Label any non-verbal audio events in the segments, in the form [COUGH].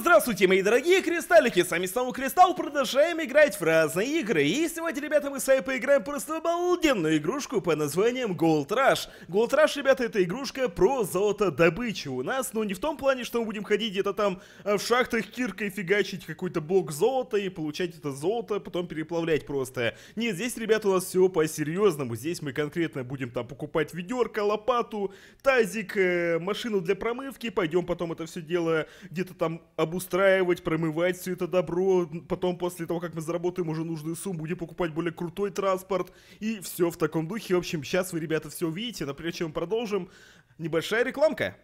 здравствуйте, мои дорогие кристаллики, с вами снова Кристалл, продолжаем играть в разные игры, и сегодня, ребята, мы с вами поиграем просто обалденную игрушку под названием Gold Rush. Gold Rush, ребята, это игрушка про золотодобычу у нас, но не в том плане, что мы будем ходить где-то там э, в шахтах киркой фигачить какой-то блок золота и получать это золото, потом переплавлять просто. Нет, здесь, ребята, у нас все по-серьезному, здесь мы конкретно будем там покупать ведерко, лопату, тазик, э, машину для промывки, пойдем потом это все дело где-то там об обустраивать, промывать все это добро. Потом, после того, как мы заработаем уже нужную сумму, будем покупать более крутой транспорт. И все в таком духе. В общем, сейчас вы, ребята, все увидите. Но прежде чем продолжим, небольшая рекламка.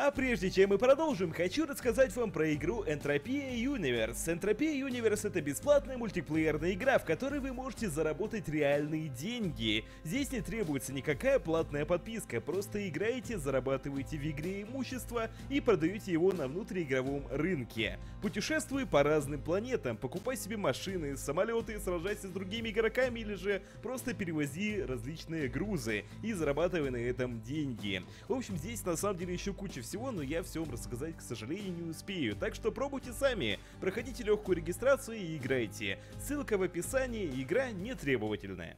А прежде чем мы продолжим, хочу рассказать вам про игру Entropia Universe. Entropia Universe это бесплатная мультиплеерная игра, в которой вы можете заработать реальные деньги. Здесь не требуется никакая платная подписка, просто играете, зарабатываете в игре имущество и продаете его на внутриигровом рынке. Путешествуй по разным планетам, покупай себе машины, самолеты, сражайся с другими игроками или же просто перевози различные грузы и зарабатывай на этом деньги. В общем, здесь на самом деле еще куча всего, но я все вам рассказать, к сожалению, не успею. Так что пробуйте сами, проходите легкую регистрацию и играйте. Ссылка в описании, игра не требовательная.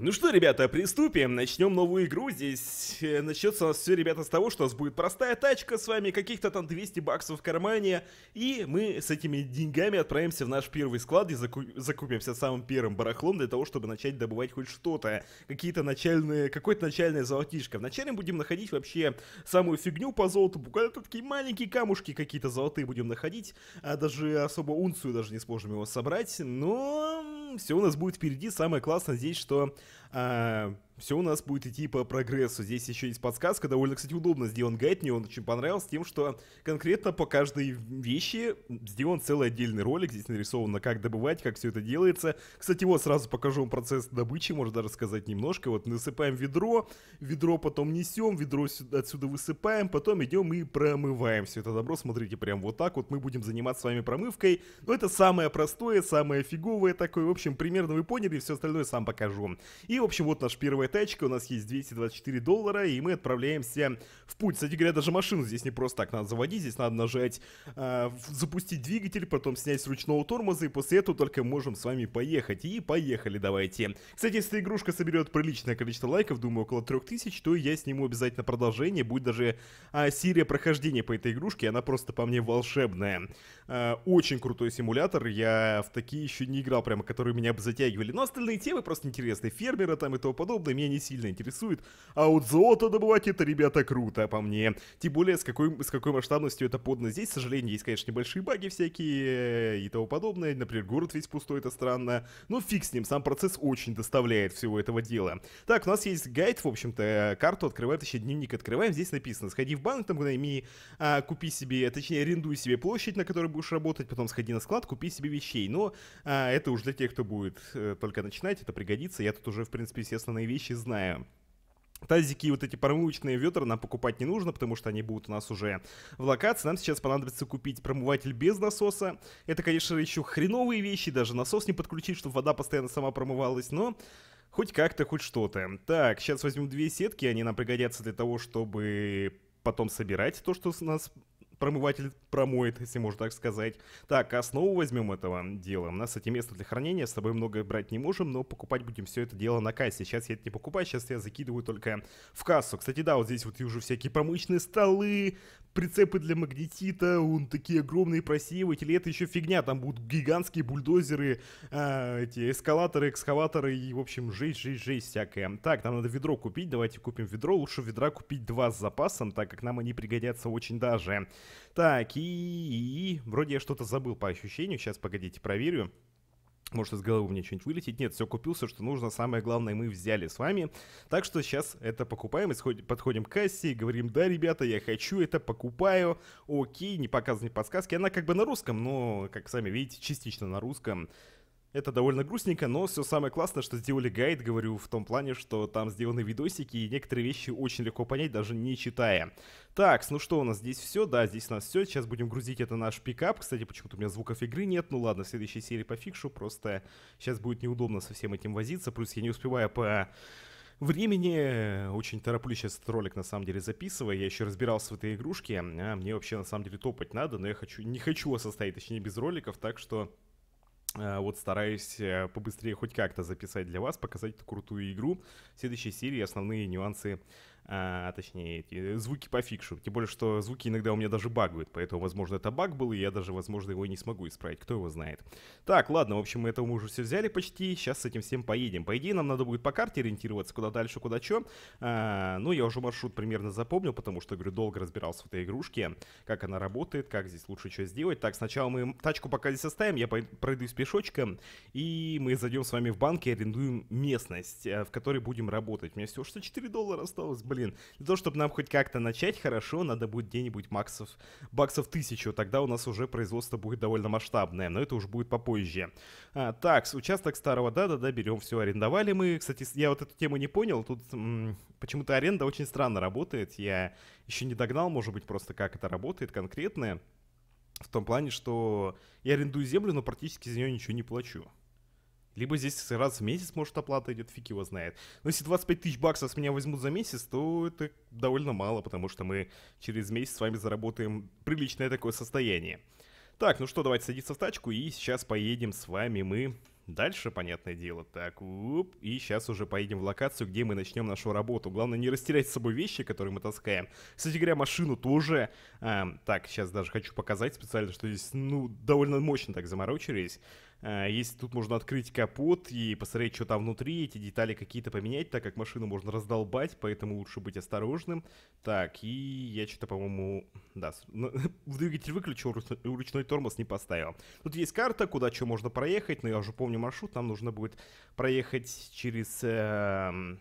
Ну что, ребята, приступим, начнем новую игру, здесь э, начнется у нас все, ребята, с того, что у нас будет простая тачка с вами, каких-то там 200 баксов в кармане, и мы с этими деньгами отправимся в наш первый склад и заку закупимся самым первым барахлом для того, чтобы начать добывать хоть что-то, какие-то начальные, какое-то начальное золотишко. Вначале будем находить вообще самую фигню по золоту, буквально такие маленькие камушки какие-то золотые будем находить, а даже особо унцию даже не сможем его собрать, но все у нас будет впереди. Самое классное здесь, что а, все у нас будет идти по прогрессу. Здесь еще есть подсказка, довольно, кстати, удобно сделан гайд, мне он очень понравился тем, что конкретно по каждой вещи сделан целый отдельный ролик, здесь нарисовано, как добывать, как все это делается. Кстати, вот сразу покажу вам процесс добычи, можно даже сказать немножко. Вот насыпаем ведро, ведро потом несем, ведро отсюда высыпаем, потом идем и промываем все это добро. Смотрите, прям вот так вот мы будем заниматься с вами промывкой. Но это самое простое, самое фиговое такое. В общем, примерно вы поняли, все остальное сам покажу. И в общем, вот наша первая тачка, у нас есть 224 доллара, и мы отправляемся в путь. Кстати говоря, даже машину здесь не просто так надо заводить, здесь надо нажать э, запустить двигатель, потом снять с ручного тормоза, и после этого только можем с вами поехать. И поехали давайте. Кстати, если игрушка соберет приличное количество лайков, думаю, около 3000, то я сниму обязательно продолжение, будет даже э, серия прохождения по этой игрушке, она просто по мне волшебная. Э, очень крутой симулятор, я в такие еще не играл прямо, которые меня бы затягивали, но остальные темы просто интересные. Фермер Шекспира там и тому подобное меня не сильно интересует. А вот золото добывать это, ребята, круто по мне. Тем более, с какой, с какой масштабностью это подано здесь. К сожалению, есть, конечно, небольшие баги всякие э, и тому подобное. Например, город весь пустой, это странно. Но фиг с ним, сам процесс очень доставляет всего этого дела. Так, у нас есть гайд, в общем-то, карту открываем, точнее, дневник открываем. Здесь написано, сходи в банк, там найми, а, купи себе, точнее, арендуй себе площадь, на которой будешь работать, потом сходи на склад, купи себе вещей. Но а, это уже для тех, кто будет э, только начинать, это пригодится. Я тут уже, в принципе, принципе, все основные вещи знаю. Тазики и вот эти промывочные ведра нам покупать не нужно, потому что они будут у нас уже в локации. Нам сейчас понадобится купить промыватель без насоса. Это, конечно, еще хреновые вещи, даже насос не подключить, чтобы вода постоянно сама промывалась, но... Хоть как-то, хоть что-то. Так, сейчас возьмем две сетки, они нам пригодятся для того, чтобы потом собирать то, что у нас промыватель промоет, если можно так сказать. Так, основу возьмем этого дела. У нас, эти место для хранения с собой многое брать не можем, но покупать будем все это дело на кассе. Сейчас я это не покупаю, сейчас я закидываю только в кассу. Кстати, да, вот здесь вот уже всякие промышленные столы, прицепы для магнетита, он такие огромные просеиватели, это еще фигня, там будут гигантские бульдозеры, э, эти эскалаторы, экскаваторы и, в общем, жесть, жесть, жесть всякая. Так, нам надо ведро купить, давайте купим ведро, лучше ведра купить два с запасом, так как нам они пригодятся очень даже. Так, и, и, и вроде я что-то забыл по ощущению. Сейчас, погодите, проверю. Может, из головы мне что-нибудь вылетит. Нет, все купил, все, что нужно. Самое главное, мы взяли с вами. Так что сейчас это покупаем, подходим к кассе и говорим, да, ребята, я хочу это, покупаю. Окей, не показаны подсказки. Она как бы на русском, но, как сами видите, частично на русском. Это довольно грустненько, но все самое классное, что сделали гайд, говорю, в том плане, что там сделаны видосики, и некоторые вещи очень легко понять, даже не читая. Так, ну что у нас здесь все? Да, здесь у нас все. Сейчас будем грузить это наш пикап. Кстати, почему-то у меня звуков игры нет. Ну ладно, в следующей серии пофикшу, просто сейчас будет неудобно со всем этим возиться. Плюс я не успеваю по времени. Очень тороплюсь сейчас этот ролик, на самом деле, записывая. Я еще разбирался в этой игрушке. А мне вообще, на самом деле, топать надо, но я хочу, не хочу состоять, точнее, без роликов, так что... Э, вот стараюсь э, побыстрее хоть как-то записать для вас, показать эту крутую игру. В следующей серии основные нюансы а, точнее, звуки по фикшу. Тем более, что звуки иногда у меня даже багают, поэтому, возможно, это баг был, и я даже, возможно, его и не смогу исправить, кто его знает. Так, ладно, в общем, мы этого уже все взяли почти, сейчас с этим всем поедем. По идее, нам надо будет по карте ориентироваться, куда дальше, куда что. А, ну, я уже маршрут примерно запомнил, потому что, говорю, долго разбирался в этой игрушке, как она работает, как здесь лучше что сделать. Так, сначала мы тачку пока здесь оставим, я пройдусь пешочком, и мы зайдем с вами в банк и арендуем местность, э, в которой будем работать. У меня всего что 4 доллара осталось, блин блин, для того, чтобы нам хоть как-то начать хорошо, надо будет где-нибудь максов, баксов тысячу, тогда у нас уже производство будет довольно масштабное, но это уже будет попозже. А, так, участок старого, да-да-да, берем все, арендовали мы. Кстати, я вот эту тему не понял, тут почему-то аренда очень странно работает, я еще не догнал, может быть, просто как это работает конкретно. В том плане, что я арендую землю, но практически за нее ничего не плачу. Либо здесь раз в месяц, может, оплата идет, фиг его знает. Но если 25 тысяч баксов с меня возьмут за месяц, то это довольно мало, потому что мы через месяц с вами заработаем приличное такое состояние. Так, ну что, давайте садиться в тачку, и сейчас поедем с вами мы дальше, понятное дело. Так, уп, и сейчас уже поедем в локацию, где мы начнем нашу работу. Главное не растерять с собой вещи, которые мы таскаем. Кстати говоря, машину тоже. А, так, сейчас даже хочу показать специально, что здесь, ну, довольно мощно так заморочились. Э, если тут можно открыть капот и посмотреть, что там внутри, эти детали какие-то поменять, так как машину можно раздолбать, поэтому лучше быть осторожным. Так, и я что-то, по-моему, да, [LAUGHS] двигатель выключил, ручной тормоз не поставил. Тут есть карта, куда что можно проехать, но я уже помню маршрут, нам нужно будет проехать через... Э,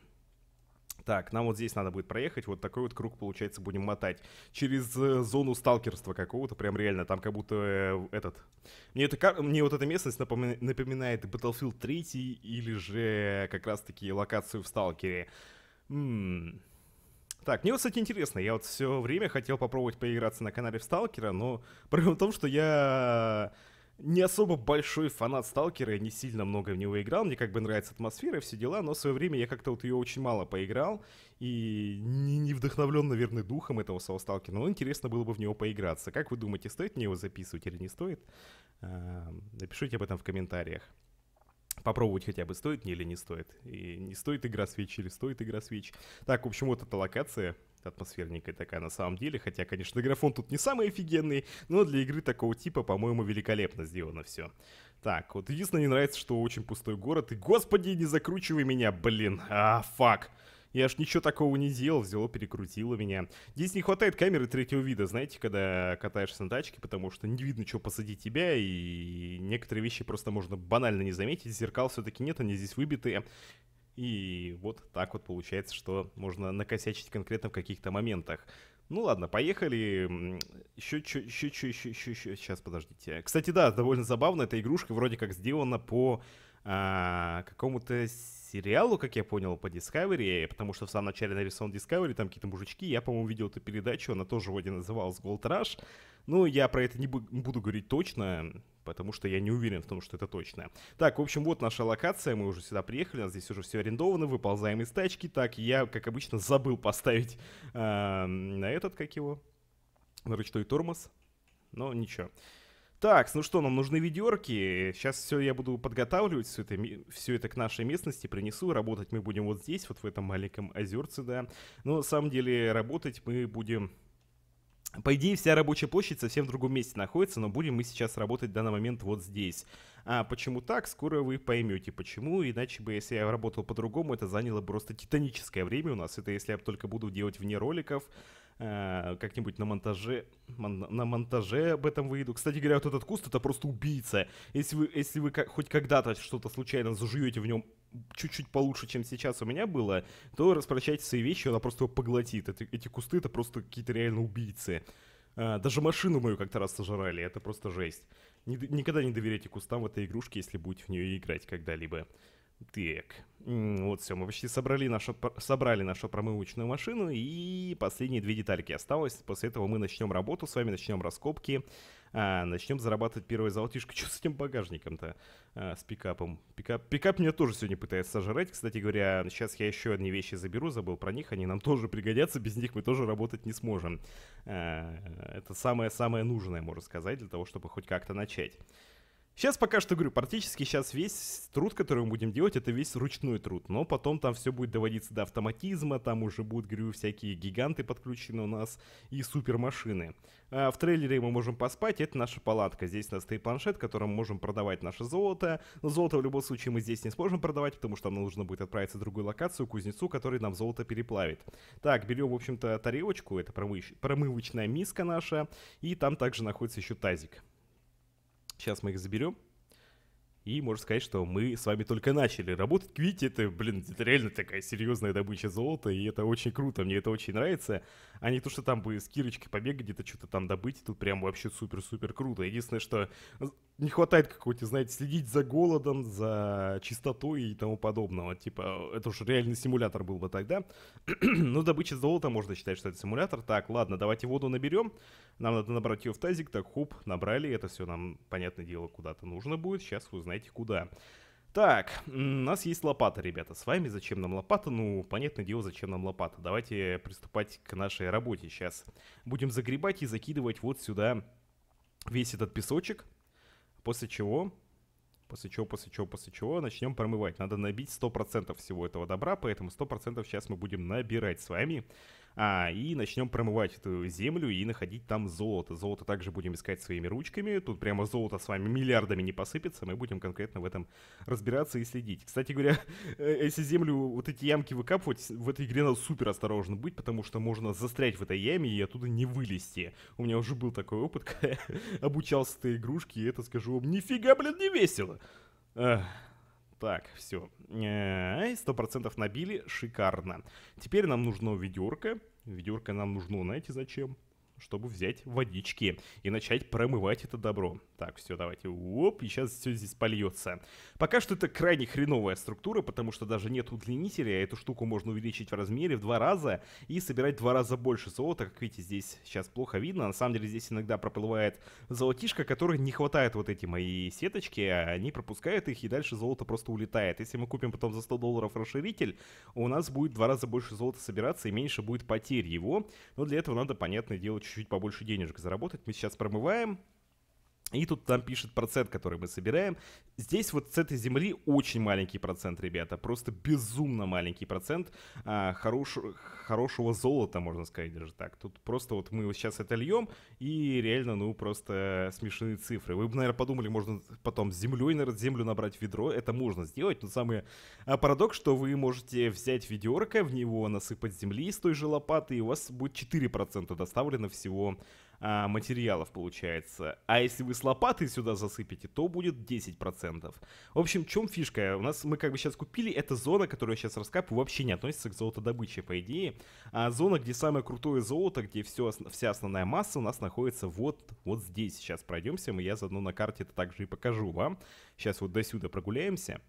так, нам вот здесь надо будет проехать, вот такой вот круг, получается, будем мотать. Через э, зону сталкерства какого-то, прям реально, там как будто э, этот... Мне, это, мне вот эта местность напоми... напоминает Battlefield 3 или же как раз-таки локацию в Сталкере. М-м. Так, мне вот, кстати, интересно, я вот все время хотел попробовать поиграться на канале в Сталкера, но [LAUGHS] проблема в том, что я не особо большой фанат Сталкера, я не сильно много в него играл, мне как бы нравится атмосфера, все дела, но в свое время я как-то вот ее очень мало поиграл, и не, не вдохновлен, наверное, духом этого самого Сталкера, но интересно было бы в него поиграться. Как вы думаете, стоит мне его записывать или не стоит? Эм, напишите об этом в комментариях. Попробовать хотя бы стоит мне или не стоит. И не стоит игра свеч или стоит игра свеч. Так, в общем, вот эта локация атмосферненькая такая на самом деле. Хотя, конечно, графон тут не самый офигенный, но для игры такого типа, по-моему, великолепно сделано все. Так, вот единственное, не нравится, что очень пустой город. И, господи, не закручивай меня, блин. А, фак. Я ж ничего такого не делал, взяло, перекрутило меня. Здесь не хватает камеры третьего вида, знаете, когда катаешься на тачке, потому что не видно, что позади тебя, и некоторые вещи просто можно банально не заметить. Зеркал все-таки нет, они здесь выбитые. И вот так вот получается, что можно накосячить конкретно в каких-то моментах. Ну ладно, поехали. Еще, еще, еще, еще, еще, еще, еще. Сейчас, подождите. Кстати, да, довольно забавно. Эта игрушка вроде как сделана по а, какому-то сериалу, как я понял, по Discovery, потому что в самом начале нарисован Discovery, там какие-то мужички. Я, по-моему, видел эту передачу, она тоже вроде называлась Gold Rush. Ну, я про это не буду говорить точно, потому что я не уверен в том, что это точно. Так, в общем, вот наша локация, мы уже сюда приехали, у нас здесь уже все арендовано, выползаем из тачки. Так, я, как обычно, забыл поставить а, на этот, как его, на ручной тормоз, но ничего. Так, ну что, нам нужны ведерки. Сейчас все я буду подготавливать, все это, все это к нашей местности принесу. Работать мы будем вот здесь, вот в этом маленьком озерце, да. Но на самом деле работать мы будем по идее, вся рабочая площадь совсем в другом месте находится, но будем мы сейчас работать в данный момент вот здесь. А почему так, скоро вы поймете почему, иначе бы, если я работал по-другому, это заняло бы просто титаническое время у нас. Это если я только буду делать вне роликов, э, как-нибудь на монтаже, на монтаже об этом выйду. Кстати говоря, вот этот куст это просто убийца. Если вы, если вы хоть когда-то что-то случайно зажуете в нем чуть-чуть получше, чем сейчас у меня было, то распрощайтесь свои вещи она просто его поглотит. Это, эти кусты — это просто какие-то реально убийцы. А, даже машину мою как-то раз сожрали, это просто жесть. Никогда не доверяйте кустам в этой игрушке, если будете в нее играть когда-либо. Так, вот все, мы почти собрали нашу, собрали нашу промывочную машину, и последние две детальки осталось. После этого мы начнем работу с вами, начнем раскопки а, начнем зарабатывать первое золотишко. [LAUGHS] Что с этим багажником-то? А, с пикапом. Пикап, пикап меня тоже сегодня пытается сожрать. Кстати говоря, сейчас я еще одни вещи заберу, забыл про них. Они нам [LAUGHS] тоже пригодятся, без них мы тоже работать не сможем. А, это самое-самое нужное, можно сказать, для того, чтобы хоть как-то начать. Сейчас пока что говорю, практически сейчас весь труд, который мы будем делать, это весь ручной труд. Но потом там все будет доводиться до автоматизма, там уже будут, говорю, всякие гиганты подключены у нас и супермашины. А, в трейлере мы можем поспать, это наша палатка. Здесь у нас стоит планшет, которым можем продавать наше золото. Но золото в любом случае мы здесь не сможем продавать, потому что нам нужно будет отправиться в другую локацию, кузнецу, который нам золото переплавит. Так, берем, в общем-то, тарелочку, это промыч... промывочная миска наша, и там также находится еще тазик. Сейчас мы их заберем. И можно сказать, что мы с вами только начали работать. видите, это, блин, это реально такая серьезная добыча золота, и это очень круто, мне это очень нравится. А не то, что там бы с Кирочкой побегать, где-то что-то там добыть, тут прям вообще супер-супер круто. Единственное, что не хватает какой-то, знаете, следить за голодом, за чистотой и тому подобного. Типа, это уж реальный симулятор был бы тогда. [CLEARS THROAT] Но ну, добыча золота можно считать, что это симулятор. Так, ладно, давайте воду наберем. Нам надо набрать ее в тазик. Так, хоп, набрали. Это все нам, понятное дело, куда-то нужно будет. Сейчас вы узнаете, куда. Так, у нас есть лопата, ребята, с вами. Зачем нам лопата? Ну, понятное дело, зачем нам лопата. Давайте приступать к нашей работе сейчас. Будем загребать и закидывать вот сюда весь этот песочек. После чего, после чего, после чего, после чего начнем промывать. Надо набить 100% всего этого добра, поэтому 100% сейчас мы будем набирать с вами а, и начнем промывать эту землю и находить там золото. Золото также будем искать своими ручками, тут прямо золото с вами миллиардами не посыпется, мы будем конкретно в этом разбираться и следить. Кстати говоря, [LAUGHS] э, если землю, вот эти ямки выкапывать, в этой игре надо супер осторожно быть, потому что можно застрять в этой яме и оттуда не вылезти. У меня уже был такой опыт, [LAUGHS] когда я обучался этой игрушке, и это, скажу вам, нифига, блин, не весело. Эх. Так, все. Э, сто процентов набили. Шикарно. Теперь нам нужна ведерко. Ведерко нам нужно, знаете зачем? чтобы взять водички и начать промывать это добро. Так, все, давайте, оп, и сейчас все здесь польется. Пока что это крайне хреновая структура, потому что даже нет удлинителя, а эту штуку можно увеличить в размере в два раза и собирать в два раза больше золота, как видите, здесь сейчас плохо видно, на самом деле здесь иногда проплывает золотишко, которых не хватает вот эти мои сеточки, а они пропускают их, и дальше золото просто улетает. Если мы купим потом за 100 долларов расширитель, у нас будет в два раза больше золота собираться и меньше будет потерь его, но для этого надо, понятное дело, чуть-чуть побольше денежек заработать. Мы сейчас промываем, и тут там пишет процент, который мы собираем. Здесь вот с этой земли очень маленький процент, ребята. Просто безумно маленький процент а, хорош, хорошего золота, можно сказать даже так. Тут просто вот мы вот сейчас это льем, и реально, ну, просто смешные цифры. Вы бы, наверное, подумали, можно потом с землей, наверное, землю набрать в ведро. Это можно сделать, но самый а, парадокс, что вы можете взять ведерко, в него насыпать земли с той же лопаты, и у вас будет 4% доставлено всего а, материалов получается. А если вы с лопатой сюда засыпете, то будет 10%. В общем, в чем фишка? У нас мы как бы сейчас купили, эта зона, которую я сейчас раскапываю, вообще не относится к золотодобыче, по идее. А зона, где самое крутое золото, где все, вся основная масса у нас находится вот, вот здесь. Сейчас пройдемся, мы я заодно на карте это также и покажу вам. Сейчас вот до сюда прогуляемся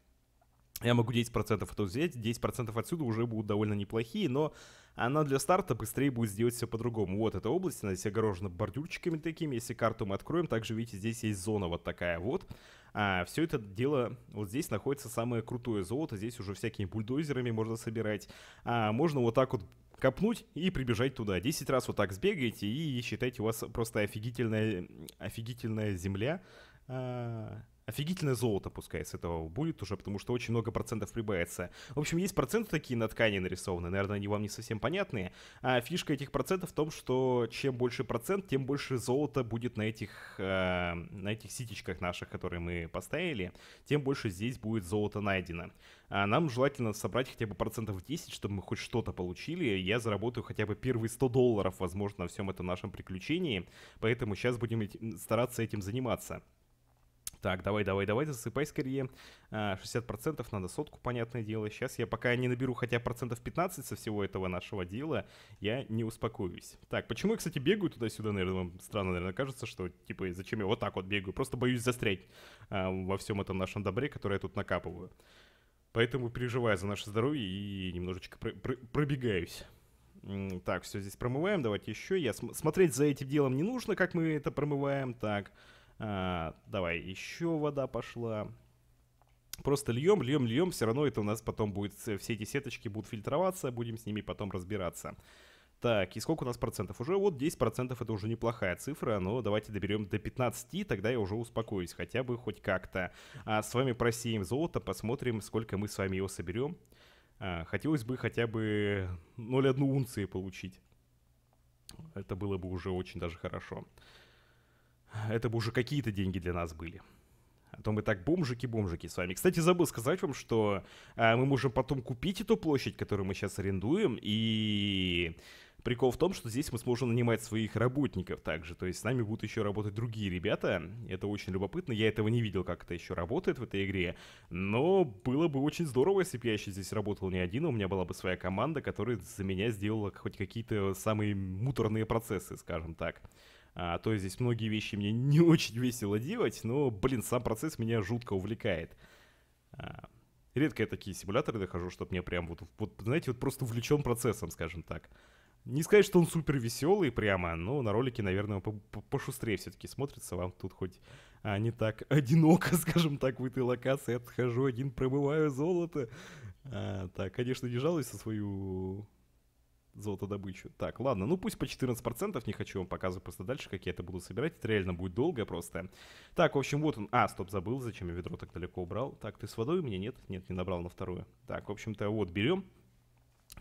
я могу 10% оттуда взять, 10% отсюда уже будут довольно неплохие, но она для старта быстрее будет сделать все по-другому. Вот эта область, она здесь огорожена бордюрчиками такими, если карту мы откроем, также видите, здесь есть зона вот такая вот. А все это дело, вот здесь находится самое крутое золото, здесь уже всякими бульдозерами можно собирать. А можно вот так вот копнуть и прибежать туда. 10 раз вот так сбегаете и считайте, у вас просто офигительная, офигительная земля. А офигительное золото пускай с этого будет уже, потому что очень много процентов прибавится. В общем, есть проценты такие на ткани нарисованы, наверное, они вам не совсем понятные. А фишка этих процентов в том, что чем больше процент, тем больше золота будет на этих, э, на этих ситечках наших, которые мы поставили, тем больше здесь будет золота найдено. А нам желательно собрать хотя бы процентов 10, чтобы мы хоть что-то получили. Я заработаю хотя бы первые 100 долларов, возможно, на всем этом нашем приключении, поэтому сейчас будем стараться этим заниматься. Так, давай, давай, давай, засыпай скорее. 60% а, надо сотку, понятное дело. Сейчас я пока не наберу хотя процентов 15 со всего этого нашего дела, я не успокоюсь. Так, почему я, кстати, бегаю туда-сюда, наверное, вам странно, наверное, кажется, что, типа, зачем я вот так вот бегаю? Просто боюсь застрять а, во всем этом нашем добре, которое я тут накапываю. Поэтому переживаю за наше здоровье и немножечко про про пробегаюсь. Так, все здесь промываем, давайте еще. Я см смотреть за этим делом не нужно, как мы это промываем. Так, а, давай, еще вода пошла. Просто льем, льем, льем, все равно это у нас потом будет, все эти сеточки будут фильтроваться, будем с ними потом разбираться. Так, и сколько у нас процентов? Уже вот 10% это уже неплохая цифра, но давайте доберем до 15, тогда я уже успокоюсь, хотя бы хоть как-то. А с вами просеем золото, посмотрим, сколько мы с вами его соберем. А, хотелось бы хотя бы 0,1 унции получить. Это было бы уже очень даже Хорошо это бы уже какие-то деньги для нас были. А то мы так бомжики-бомжики с вами. Кстати, забыл сказать вам, что э, мы можем потом купить эту площадь, которую мы сейчас арендуем, и прикол в том, что здесь мы сможем нанимать своих работников также. То есть с нами будут еще работать другие ребята. Это очень любопытно. Я этого не видел, как это еще работает в этой игре. Но было бы очень здорово, если бы я еще здесь работал не один, у меня была бы своя команда, которая за меня сделала хоть какие-то самые муторные процессы, скажем так а то здесь многие вещи мне не [LAUGHS] очень весело делать, но, блин, сам процесс меня жутко увлекает. А, редко я такие симуляторы дохожу, чтобы мне прям вот, вот, знаете, вот просто увлечен процессом, скажем так. Не сказать, что он супер веселый прямо, но на ролике, наверное, пошустрее все-таки смотрится. Вам тут хоть а, не так [LAUGHS] одиноко, скажем так, в этой локации. Я отхожу один, промываю золото. А, так, конечно, не жалуюсь за свою золотодобычу. Так, ладно, ну пусть по 14%, не хочу вам показывать просто дальше, как я это буду собирать. Это реально будет долго просто. Так, в общем, вот он. А, стоп, забыл, зачем я ведро так далеко убрал. Так, ты с водой у меня? Нет, нет, не набрал на вторую. Так, в общем-то, вот, берем.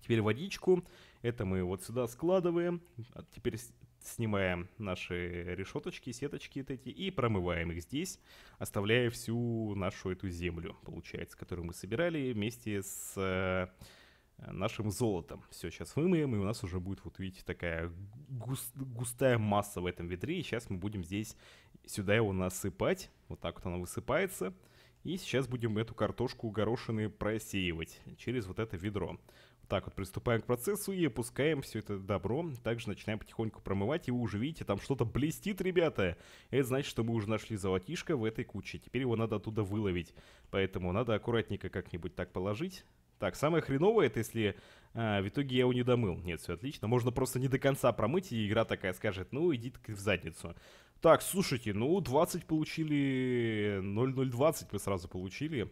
Теперь водичку. Это мы вот сюда складываем. А теперь снимаем наши решеточки, сеточки вот эти и промываем их здесь, оставляя всю нашу эту землю, получается, которую мы собирали вместе с э, Э, нашим золотом. Все, сейчас вымоем, и у нас уже будет, вот видите, такая густ, густая масса в этом ведре. И сейчас мы будем здесь, сюда его насыпать. Вот так вот оно высыпается. И сейчас будем эту картошку горошины просеивать через вот это ведро. Вот так вот приступаем к процессу и опускаем все это добро. Также начинаем потихоньку промывать. И вы уже видите, там что-то блестит, ребята. Это значит, что мы уже нашли золотишко в этой куче. Теперь его надо оттуда выловить. Поэтому надо аккуратненько как-нибудь так положить так, самое хреновое это если а, в итоге я его не домыл. Нет, все отлично. Можно просто не до конца промыть, и игра такая скажет, ну иди ты в задницу. Так, слушайте, ну 20 получили, 0,020 мы сразу получили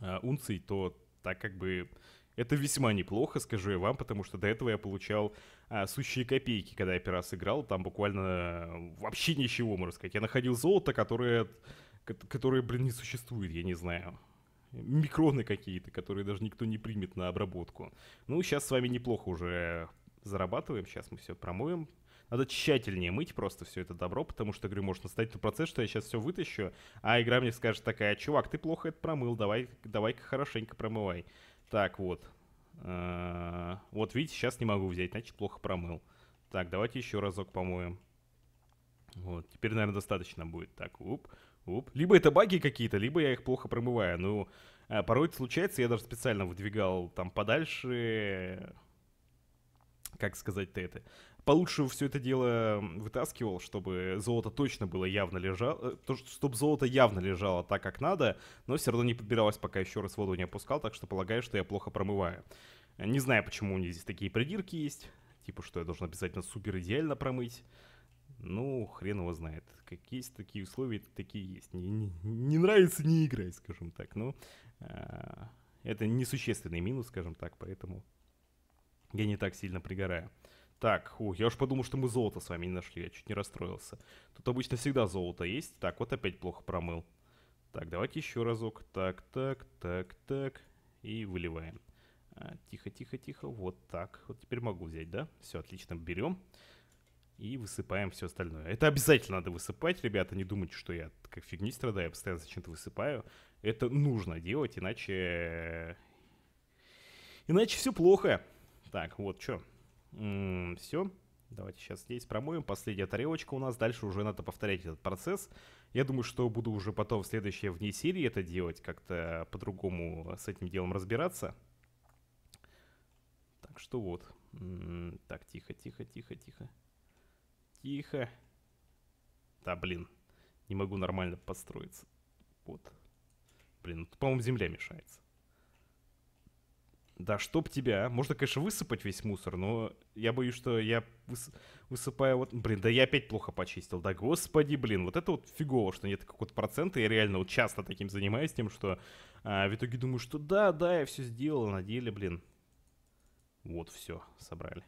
а, унций, то так как бы это весьма неплохо, скажу я вам, потому что до этого я получал а, сущие копейки, когда я первый раз играл, там буквально а, вообще ничего, можно сказать. Я находил золото, которое, которое блин, не существует, я не знаю микроны какие-то, которые даже никто не примет на обработку. Ну, сейчас с вами неплохо уже зарабатываем, сейчас мы все промоем. Надо тщательнее мыть просто все это добро, потому что, говорю, можно стать тот процесс, что я сейчас все вытащу, а игра мне скажет такая, чувак, ты плохо это промыл, давай, давай-ка хорошенько промывай. Так, вот. Э, вот видите, сейчас не могу взять, значит, плохо промыл. Так, давайте еще разок помоем. Вот, теперь, наверное, достаточно будет. Так, уп. Оп. Либо это баги какие-то, либо я их плохо промываю. Ну, а, порой это случается, я даже специально выдвигал там подальше, как сказать-то это, получше все это дело вытаскивал, чтобы золото точно было явно лежало, э, чтобы золото явно лежало так, как надо, но все равно не подбиралось, пока еще раз воду не опускал, так что полагаю, что я плохо промываю. Не знаю, почему у них здесь такие придирки есть, типа, что я должен обязательно супер идеально промыть. Ну, хрен его знает. Как есть такие условия, такие есть. Не, не, не нравится, не играй, скажем так. Но ну, э, а, это несущественный минус, скажем так, поэтому я не так сильно пригораю. Так, о, я уж подумал, что мы золото с вами не нашли, я чуть не расстроился. Тут обычно всегда золото есть. Так, вот опять плохо промыл. Так, давайте еще разок. Так, так, так, так. И выливаем. А, тихо, тихо, тихо. Вот так. Вот теперь могу взять, да? Все, отлично, Берем и высыпаем все остальное. Это обязательно надо высыпать, ребята, не думайте, что я как фигни страдаю, я постоянно зачем-то высыпаю. Это нужно делать, иначе... Иначе все плохо. Так, вот что. Все. Давайте сейчас здесь промоем. Последняя тарелочка у нас. Дальше уже надо повторять этот процесс. Я думаю, что буду уже потом в следующей вне серии это делать, как-то по-другому с этим делом разбираться. Так что вот. Так, тихо, тихо, тихо, тихо. Тихо. Да, блин. Не могу нормально построиться. Вот. Блин, ну тут, по-моему, земля мешается. Да чтоб тебя. Можно, конечно, высыпать весь мусор, но я боюсь, что я выс... высыпаю вот... Блин, да я опять плохо почистил. Да господи, блин, вот это вот фигово, что нет какого-то процента. Я реально вот часто таким занимаюсь, тем, что а, в итоге думаю, что да, да, я все сделал, на деле, блин. Вот, все, собрали.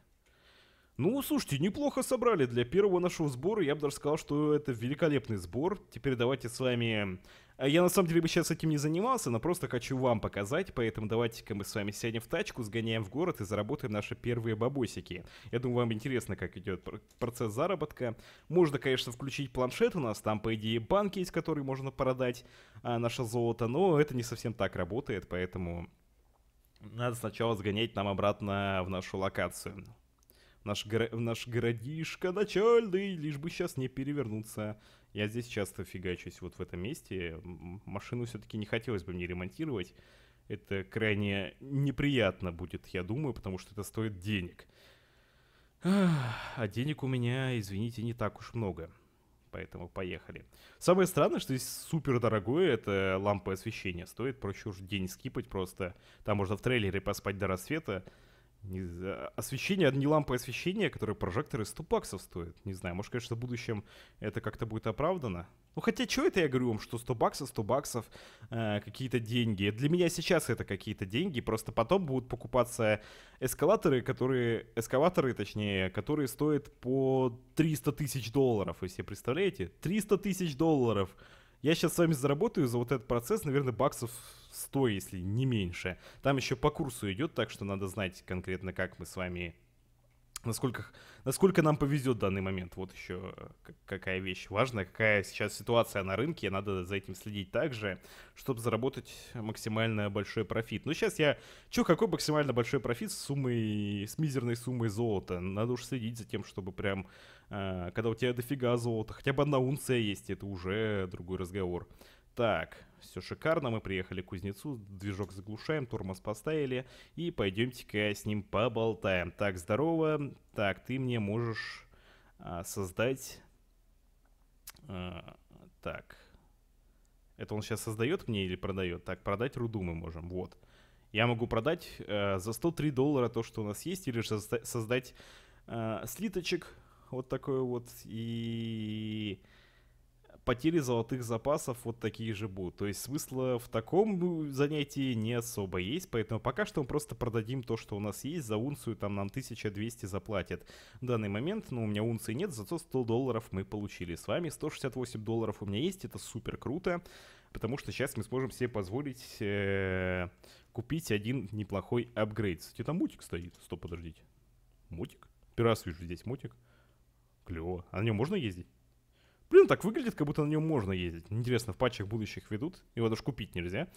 Ну, слушайте, неплохо собрали для первого нашего сбора. Я бы даже сказал, что это великолепный сбор. Теперь давайте с вами... Э, я на самом деле бы сейчас этим не занимался, но просто хочу вам показать, поэтому давайте-ка мы с вами сядем в тачку, сгоняем в город и заработаем наши первые бабосики. Я думаю, вам интересно, как идет процесс заработка. Можно, конечно, включить планшет у нас, там, по идее, банки есть, которые можно продать, а, наше золото, но это не совсем так работает, поэтому надо сначала сгонять нам обратно в нашу локацию. Наш, горо... наш городишко начальный, лишь бы сейчас не перевернуться. Я здесь часто фигачусь вот в этом месте. Машину все-таки не хотелось бы мне ремонтировать. Это крайне неприятно будет, я думаю, потому что это стоит денег. А денег у меня, извините, не так уж много. Поэтому поехали. Самое странное, что здесь супер дорогое, это лампы освещения. Стоит проще уж день скипать просто. Там можно в трейлере поспать до рассвета. Освещение, одни лампы освещения, которые прожекторы 100 баксов стоят. Не знаю, может, конечно, в будущем это как-то будет оправдано. Ну, хотя, что это я говорю вам, что 100 баксов, 100 баксов, э, какие-то деньги. Для меня сейчас это какие-то деньги, просто потом будут покупаться эскалаторы, которые, эскаваторы, точнее, которые стоят по 300 тысяч долларов, вы себе представляете? 300 тысяч долларов! Я сейчас с вами заработаю за вот этот процесс, наверное, баксов 100, если не меньше. Там еще по курсу идет, так что надо знать конкретно, как мы с вами насколько, насколько нам повезет в данный момент. Вот еще э, какая вещь важная, какая сейчас ситуация на рынке, надо за этим следить также, чтобы заработать максимально большой профит. Ну сейчас я, че какой максимально большой профит с суммой, с мизерной суммой золота? Надо уж следить за тем, чтобы прям, э, когда у тебя дофига золота, хотя бы одна унция есть, это уже другой разговор. Так, все шикарно, мы приехали к кузнецу, движок заглушаем, тормоз поставили, и пойдемте-ка с ним поболтаем. Так, здорово, так, ты мне можешь а, создать... А, так, это он сейчас создает мне или продает? Так, продать руду мы можем, вот. Я могу продать э, за 103 доллара то, что у нас есть, или же созда создать э, слиточек вот такой вот и потери золотых запасов вот такие же будут. То есть смысла в таком ну, занятии не особо есть, поэтому пока что мы просто продадим то, что у нас есть, за унцию там нам 1200 заплатят. В данный момент, ну, у меня унции нет, зато 100 долларов мы получили с вами, 168 долларов у меня есть, это супер круто, потому что сейчас мы сможем себе позволить э купить один неплохой апгрейд. Кстати, там мутик стоит, стоп, подождите. мутик? Первый раз вижу здесь мутик. Клево. А на нем можно ездить? Блин, так выглядит, как будто на нем можно ездить. Интересно, в патчах будущих ведут. Его даже купить нельзя.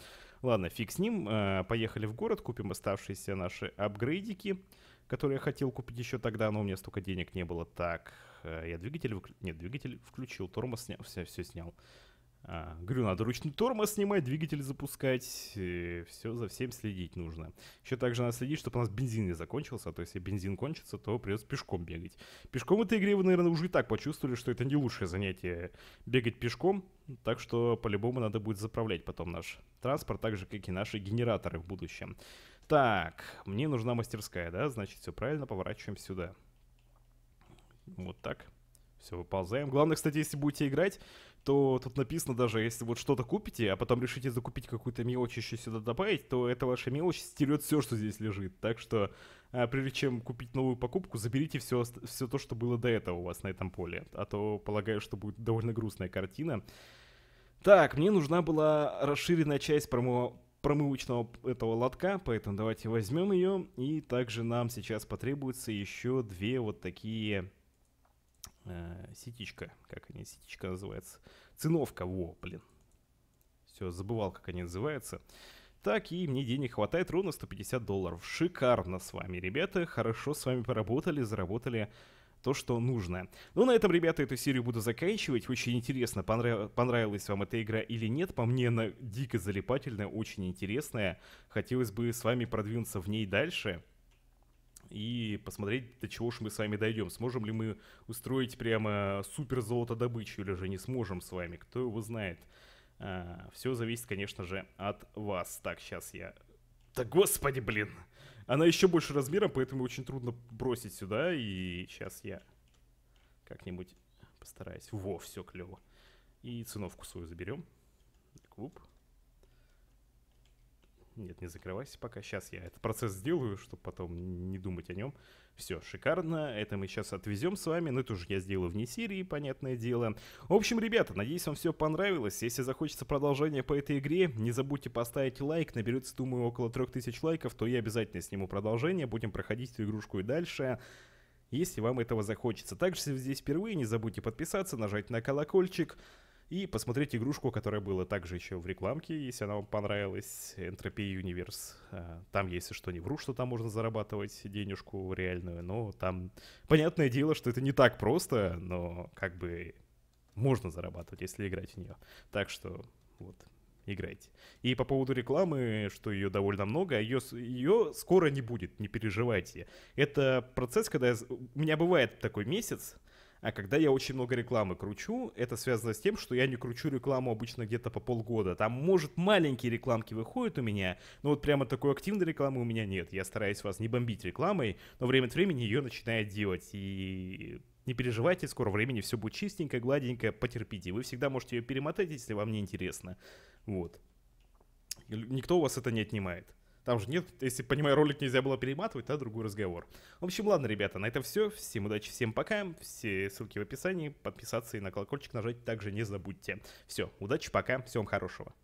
Ладно, фиг с ним. Э, поехали в город, купим оставшиеся наши апгрейдики, которые я хотел купить еще тогда, но у меня столько денег не было. Так, э, я двигатель... Выкл... Нет, двигатель включил, тормоз снял, все, все снял. А, говорю, надо ручный тормоз снимать, двигатель запускать, все за всем следить нужно. Еще также надо следить, чтобы у нас бензин не закончился, а то если бензин кончится, то придется пешком бегать. Пешком в этой игре вы, наверное, уже и так почувствовали, что это не лучшее занятие бегать пешком, так что по-любому надо будет заправлять потом наш транспорт, так же, как и наши генераторы в будущем. Так, мне нужна мастерская, да? Значит, все правильно, поворачиваем сюда. Вот так. Все, выползаем. Главное, кстати, если будете играть, то тут написано даже, если вот что-то купите, а потом решите закупить какую-то мелочь еще сюда добавить, то эта ваша мелочь стерет все, что здесь лежит. Так что, а, прежде чем купить новую покупку, заберите все, все то, что было до этого у вас на этом поле. А то, полагаю, что будет довольно грустная картина. Так, мне нужна была расширенная часть промо промывочного этого лотка, поэтому давайте возьмем ее. И также нам сейчас потребуется еще две вот такие Э, сетичка, как они, сетичка называется, циновка, во, блин. Все, забывал, как они называются. Так, и мне денег хватает ровно 150 долларов. Шикарно с вами, ребята. Хорошо с вами поработали, заработали то, что нужно. Ну, на этом, ребята, эту серию буду заканчивать. Очень интересно, понрав... понравилась вам эта игра или нет. По мне, она дико залипательная, очень интересная. Хотелось бы с вами продвинуться в ней дальше и посмотреть, до чего же мы с вами дойдем. Сможем ли мы устроить прямо супер золотодобычу или же не сможем с вами, кто его знает. А, все зависит, конечно же, от вас. Так, сейчас я... Да господи, блин! Она еще больше размером, поэтому очень трудно бросить сюда, и сейчас я как-нибудь постараюсь. Во, все клево. И циновку свою заберем. Клуб. Нет, не закрывайся пока. Сейчас я этот процесс сделаю, чтобы потом не думать о нем. Все, шикарно. Это мы сейчас отвезем с вами. Ну, это уже я сделаю вне серии, понятное дело. В общем, ребята, надеюсь, вам все понравилось. Если захочется продолжение по этой игре, не забудьте поставить лайк. Наберется, думаю, около 3000 лайков, то я обязательно сниму продолжение. Будем проходить эту игрушку и дальше если вам этого захочется. Также, если вы здесь впервые, не забудьте подписаться, нажать на колокольчик и посмотреть игрушку, которая была также еще в рекламке, если она вам понравилась, Entropy Universe. А, там, если что, не вру, что там можно зарабатывать денежку реальную, но там, понятное дело, что это не так просто, но как бы можно зарабатывать, если играть в нее. Так что вот, играйте. И по поводу рекламы, что ее довольно много, ее, а ее скоро не будет, не переживайте. Это процесс, когда я, у меня бывает такой месяц, а когда я очень много рекламы кручу, это связано с тем, что я не кручу рекламу обычно где-то по полгода. Там, может, маленькие рекламки выходят у меня, но вот прямо такой активной рекламы у меня нет. Я стараюсь вас не бомбить рекламой, но время от времени ее начинает делать. И не переживайте, скоро времени все будет чистенько, гладенько, потерпите. Вы всегда можете ее перемотать, если вам не интересно. Вот. Никто у вас это не отнимает. Там же нет, если, понимаю, ролик нельзя было перематывать, да, другой разговор. В общем, ладно, ребята, на этом все. Всем удачи, всем пока. Все ссылки в описании. Подписаться и на колокольчик нажать также не забудьте. Все, удачи, пока. Всем хорошего.